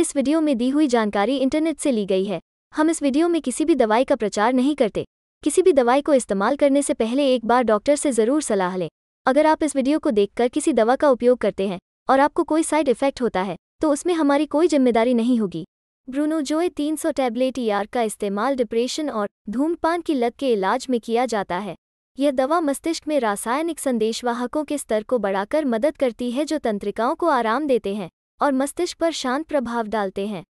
इस वीडियो में दी हुई जानकारी इंटरनेट से ली गई है हम इस वीडियो में किसी भी दवाई का प्रचार नहीं करते किसी भी दवाई को इस्तेमाल करने से पहले एक बार डॉक्टर से ज़रूर सलाह लें अगर आप इस वीडियो को देखकर किसी दवा का उपयोग करते हैं और आपको कोई साइड इफेक्ट होता है तो उसमें हमारी कोई जिम्मेदारी नहीं होगी ब्रूनोजोए 300 टैबलेट ईआर का इस्तेमाल डिप्रेशन और धूमपान की लत के इलाज में किया जाता है यह दवा मस्तिष्क में रासायनिक संदेशवाहकों के स्तर को बढ़ाकर मदद करती है जो तंत्रिकाओं को आराम देते हैं और मस्तिष्क पर शांत प्रभाव डालते हैं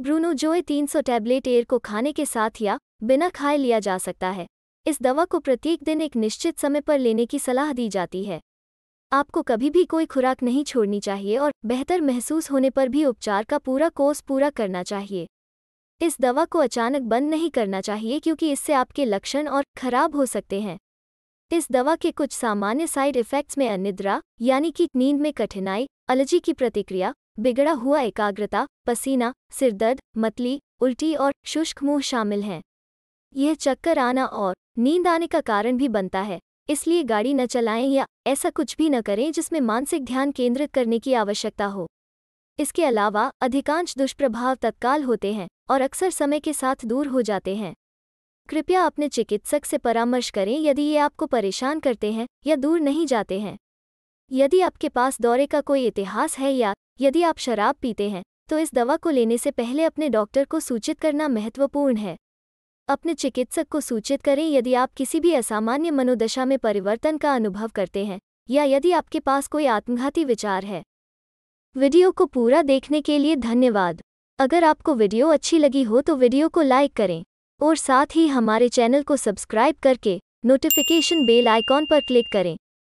ब्रूनो जोए 300 टैबलेट एयर को खाने के साथ या बिना खाए लिया जा सकता है इस दवा को प्रत्येक दिन एक निश्चित समय पर लेने की सलाह दी जाती है आपको कभी भी कोई खुराक नहीं छोड़नी चाहिए और बेहतर महसूस होने पर भी उपचार का पूरा कोर्स पूरा करना चाहिए इस दवा को अचानक बंद नहीं करना चाहिए क्योंकि इससे आपके लक्षण और खराब हो सकते हैं इस दवा के कुछ सामान्य साइड इफ़ेक्ट्स में अनिद्रा यानी कि नींद में कठिनाई अलर्जी की प्रतिक्रिया बिगड़ा हुआ एकाग्रता पसीना सिरदर्द मतली उल्टी और शुष्क मुंह शामिल हैं यह चक्कर आना और नींद आने का कारण भी बनता है इसलिए गाड़ी न चलाएं या ऐसा कुछ भी न करें जिसमें मानसिक ध्यान केंद्रित करने की आवश्यकता हो इसके अलावा अधिकांश दुष्प्रभाव तत्काल होते हैं और अक्सर समय के साथ दूर हो जाते हैं कृपया अपने चिकित्सक से परामर्श करें यदि ये आपको परेशान करते हैं या दूर नहीं जाते हैं यदि आपके पास दौरे का कोई इतिहास है या यदि आप शराब पीते हैं तो इस दवा को लेने से पहले अपने डॉक्टर को सूचित करना महत्वपूर्ण है अपने चिकित्सक को सूचित करें यदि आप किसी भी असामान्य मनोदशा में परिवर्तन का अनुभव करते हैं या यदि आपके पास कोई आत्मघाती विचार है वीडियो को पूरा देखने के लिए धन्यवाद अगर आपको वीडियो अच्छी लगी हो तो वीडियो को लाइक करें और साथ ही हमारे चैनल को सब्सक्राइब करके नोटिफिकेशन बेल आइकॉन पर क्लिक करें